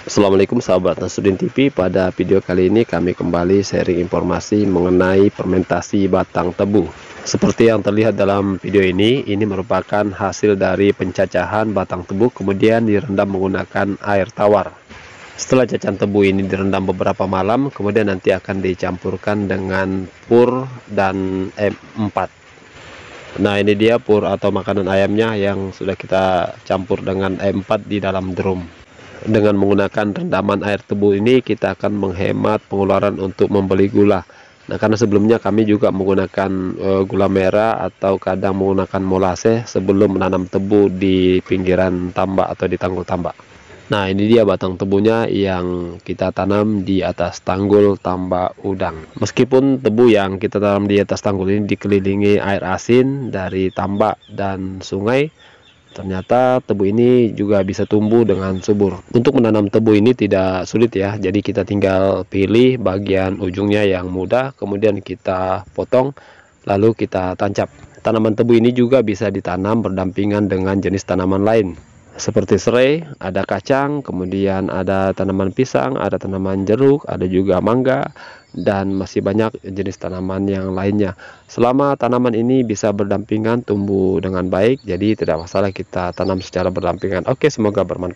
Assalamualaikum sahabat nasudin TV Pada video kali ini kami kembali sharing informasi mengenai fermentasi batang tebu Seperti yang terlihat dalam video ini Ini merupakan hasil dari pencacahan batang tebu Kemudian direndam menggunakan air tawar Setelah cacahan tebu ini direndam beberapa malam Kemudian nanti akan dicampurkan dengan pur dan M4 Nah ini dia pur atau makanan ayamnya yang sudah kita campur dengan M4 di dalam drum dengan menggunakan rendaman air tebu ini kita akan menghemat pengeluaran untuk membeli gula nah karena sebelumnya kami juga menggunakan e, gula merah atau kadang menggunakan molase sebelum menanam tebu di pinggiran tambak atau di tanggul tambak nah ini dia batang tebunya yang kita tanam di atas tanggul tambak udang meskipun tebu yang kita tanam di atas tanggul ini dikelilingi air asin dari tambak dan sungai Ternyata tebu ini juga bisa tumbuh dengan subur. Untuk menanam tebu ini tidak sulit ya. Jadi kita tinggal pilih bagian ujungnya yang mudah, kemudian kita potong lalu kita tancap. Tanaman tebu ini juga bisa ditanam berdampingan dengan jenis tanaman lain seperti serai, ada kacang, kemudian ada tanaman pisang, ada tanaman jeruk, ada juga mangga, dan masih banyak jenis tanaman yang lainnya. Selama tanaman ini bisa berdampingan tumbuh dengan baik, jadi tidak masalah kita tanam secara berdampingan. Oke, semoga bermanfaat.